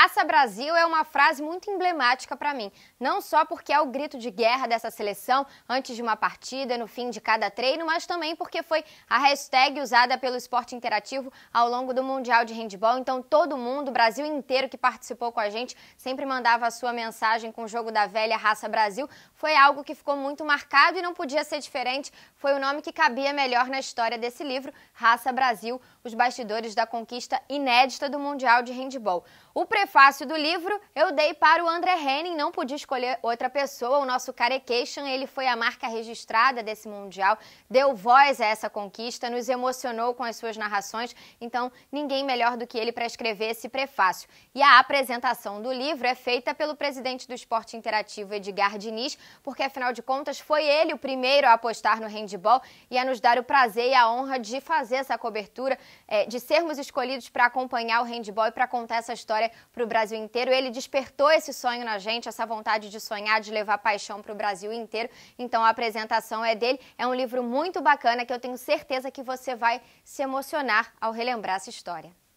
Raça Brasil é uma frase muito emblemática para mim, não só porque é o grito de guerra dessa seleção antes de uma partida, no fim de cada treino, mas também porque foi a hashtag usada pelo esporte interativo ao longo do Mundial de Handball. Então, todo mundo, o Brasil inteiro que participou com a gente, sempre mandava a sua mensagem com o jogo da velha Raça Brasil. Foi algo que ficou muito marcado e não podia ser diferente. Foi o nome que cabia melhor na história desse livro, Raça Brasil, os bastidores da conquista inédita do Mundial de Handball. O prefácio do livro eu dei para o André Henning, não podia escolher outra pessoa. O nosso Carecation, ele foi a marca registrada desse Mundial, deu voz a essa conquista, nos emocionou com as suas narrações, então ninguém melhor do que ele para escrever esse prefácio. E a apresentação do livro é feita pelo presidente do Esporte Interativo, Edgar Diniz, porque afinal de contas foi ele o primeiro a apostar no handball e a nos dar o prazer e a honra de fazer essa cobertura, eh, de sermos escolhidos para acompanhar o handball e para contar essa história para para o Brasil inteiro. Ele despertou esse sonho na gente, essa vontade de sonhar, de levar paixão para o Brasil inteiro. Então a apresentação é dele. É um livro muito bacana que eu tenho certeza que você vai se emocionar ao relembrar essa história.